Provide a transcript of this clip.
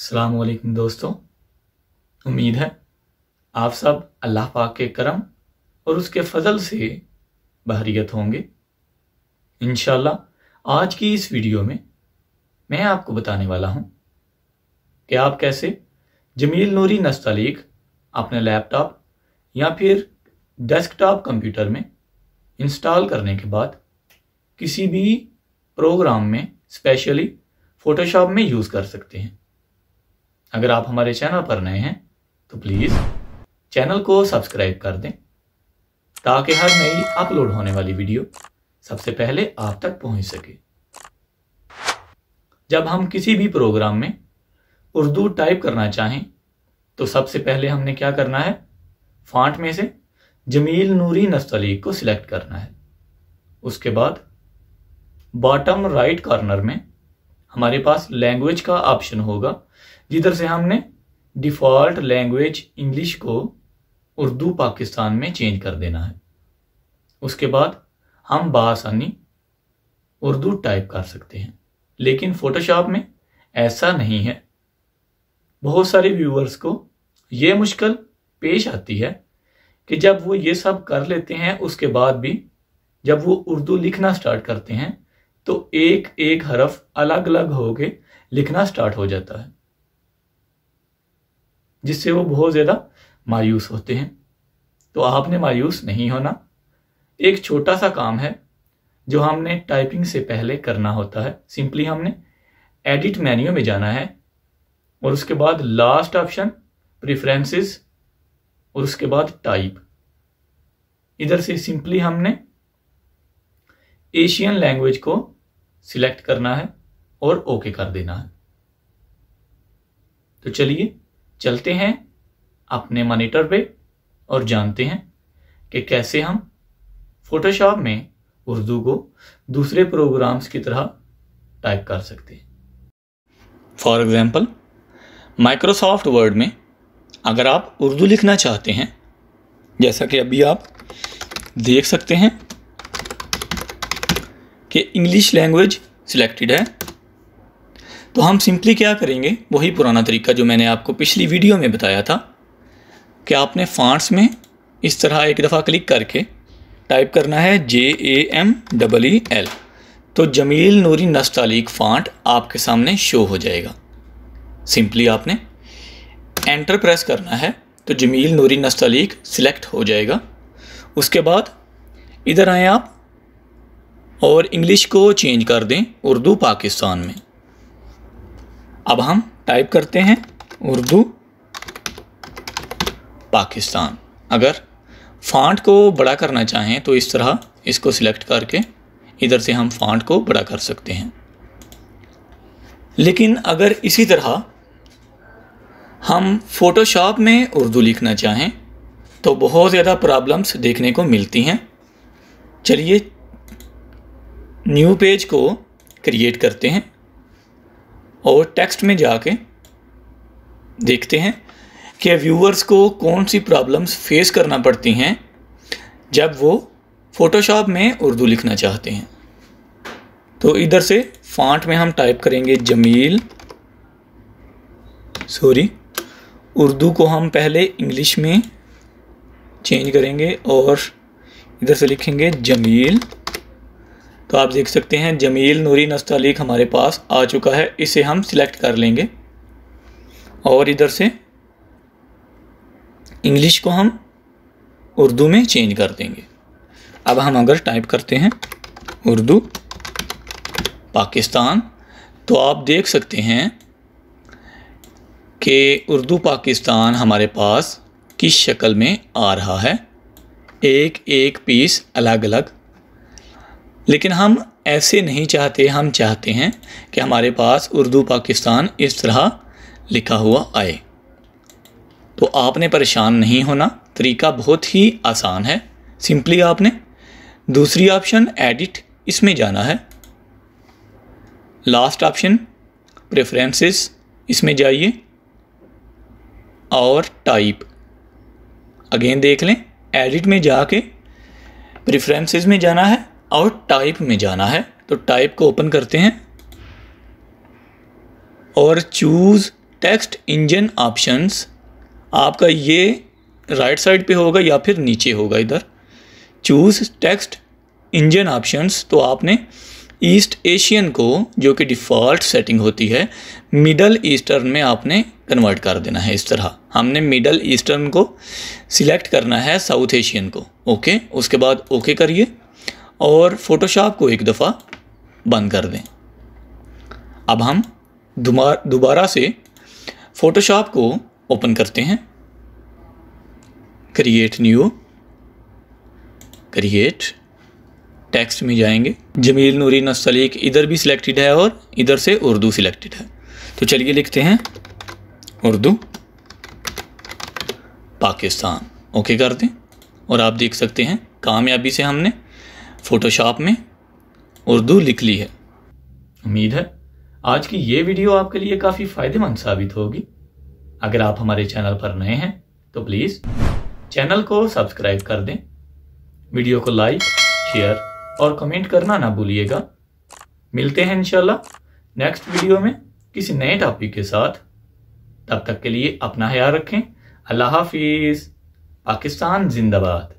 सलामकुम दोस्तों उम्मीद है आप सब अल्लाह पाक के करम और उसके फजल से बहरीत होंगे इन आज की इस वीडियो में मैं आपको बताने वाला हूं कि आप कैसे जमील नूरी नस्तालीक अपने लैपटॉप या फिर डेस्कटॉप कंप्यूटर में इंस्टॉल करने के बाद किसी भी प्रोग्राम में स्पेशली फ़ोटोशॉप में यूज़ कर सकते हैं अगर आप हमारे चैनल पर नए हैं तो प्लीज़ चैनल को सब्सक्राइब कर दें ताकि हर नई अपलोड होने वाली वीडियो सबसे पहले आप तक पहुंच सके जब हम किसी भी प्रोग्राम में उर्दू टाइप करना चाहें तो सबसे पहले हमने क्या करना है फांट में से जमील नूरी नस्तली को सिलेक्ट करना है उसके बाद बॉटम राइट कॉर्नर में हमारे पास लैंग्वेज का ऑप्शन होगा जिधर से हमने डिफ़ॉल्ट लैंग्वेज इंग्लिश को उर्दू पाकिस्तान में चेंज कर देना है उसके बाद हम बासानी उर्दू टाइप कर सकते हैं लेकिन फ़ोटोशॉप में ऐसा नहीं है बहुत सारे व्यूअर्स को ये मुश्किल पेश आती है कि जब वो ये सब कर लेते हैं उसके बाद भी जब वो उर्दू लिखना स्टार्ट करते हैं तो एक एक हरफ अलग अलग होके लिखना स्टार्ट हो जाता है जिससे वो बहुत ज़्यादा मायूस होते हैं तो आपने मायूस नहीं होना एक छोटा सा काम है जो हमने टाइपिंग से पहले करना होता है सिंपली हमने एडिट मेन्यू में जाना है और उसके बाद लास्ट ऑप्शन प्रिफ्रेंसेस और उसके बाद टाइप इधर से सिंपली हमने एशियन लैंग्वेज को सिलेक्ट करना है और ओके कर देना है तो चलिए चलते हैं अपने मॉनिटर पे और जानते हैं कि कैसे हम फोटोशॉप में उर्दू को दूसरे प्रोग्राम्स की तरह टाइप कर सकते हैं फॉर एग्ज़ाम्पल माइक्रोसॉफ्ट वर्ड में अगर आप उर्दू लिखना चाहते हैं जैसा कि अभी आप देख सकते हैं कि इंग्लिश लैंग्वेज सिलेक्टेड है तो हम सिंपली क्या करेंगे वही पुराना तरीका जो मैंने आपको पिछली वीडियो में बताया था कि आपने फांट्स में इस तरह एक दफ़ा क्लिक करके टाइप करना है J A M double E L तो जमील नूरी नस्तालीक फांट आपके सामने शो हो जाएगा सिंपली आपने एंटर प्रेस करना है तो जमील नूरी नस्तालीक सिलेक्ट हो जाएगा उसके बाद इधर आए आप और इंग्लिश को चेंज कर दें उर्दू पाकिस्तान में अब हम टाइप करते हैं उर्दू पाकिस्तान अगर फांट को बड़ा करना चाहें तो इस तरह इसको सिलेक्ट करके इधर से हम फांट को बड़ा कर सकते हैं लेकिन अगर इसी तरह हम फ़ोटोशॉप में उर्दू लिखना चाहें तो बहुत ज़्यादा प्रॉब्लम्स देखने को मिलती हैं चलिए न्यू पेज को क्रिएट करते हैं और टेक्स्ट में जाके देखते हैं कि व्यूअर्स को कौन सी प्रॉब्लम्स फेस करना पड़ती हैं जब वो फ़ोटोशॉप में उर्दू लिखना चाहते हैं तो इधर से फांट में हम टाइप करेंगे जमील सॉरी उर्दू को हम पहले इंग्लिश में चेंज करेंगे और इधर से लिखेंगे जमील तो आप देख सकते हैं जमील नूरी नस्तलीक हमारे पास आ चुका है इसे हम सिलेक्ट कर लेंगे और इधर से इंग्लिश को हम उर्दू में चेंज कर देंगे अब हम अगर टाइप करते हैं उर्दू पाकिस्तान तो आप देख सकते हैं कि उर्दू पाकिस्तान हमारे पास किस शक्ल में आ रहा है एक एक पीस अलग अलग लेकिन हम ऐसे नहीं चाहते हम चाहते हैं कि हमारे पास उर्दू पाकिस्तान इस तरह लिखा हुआ आए तो आपने परेशान नहीं होना तरीका बहुत ही आसान है सिंपली आपने दूसरी ऑप्शन एडिट इसमें जाना है लास्ट ऑप्शन प्रेफरेंसेस इसमें जाइए और टाइप अगेन देख लें एडिट में जाके प्रेफरेंसेस में जाना है और टाइप में जाना है तो टाइप को ओपन करते हैं और चूज़ टेक्स्ट इंजन ऑप्शंस आपका ये राइट साइड पे होगा या फिर नीचे होगा इधर चूज़ टेक्स्ट इंजन ऑप्शंस तो आपने ईस्ट एशियन को जो कि डिफ़ॉल्ट सेटिंग होती है मिडल ईस्टर्न में आपने कन्वर्ट कर देना है इस तरह हमने मिडल ईस्टर्न को सिलेक्ट करना है साउथ एशियन को ओके उसके बाद ओके करिए और फ़ोटोशॉप को एक दफ़ा बंद कर दें अब हम दोबारा से फ़ोटोशॉप को ओपन करते हैं क्रिएट न्यू क्रिएट टेक्स्ट में जाएंगे जमील नूरी नसलीक इधर भी सिलेक्टेड है और इधर से उर्दू सिलेक्टेड है तो चलिए लिखते हैं उर्दू पाकिस्तान ओके कर दें और आप देख सकते हैं कामयाबी से हमने फ़ोटोशॉप में उर्दू लिख ली है उम्मीद है आज की ये वीडियो आपके लिए काफ़ी फ़ायदेमंद साबित होगी अगर आप हमारे चैनल पर नए हैं तो प्लीज़ चैनल को सब्सक्राइब कर दें वीडियो को लाइक शेयर और कमेंट करना ना भूलिएगा मिलते हैं इंशाल्लाह नेक्स्ट वीडियो में किसी नए टॉपिक के साथ तब तक के लिए अपना ख्याल रखें अल्लाह हाफिज़ पाकिस्तान जिंदाबाद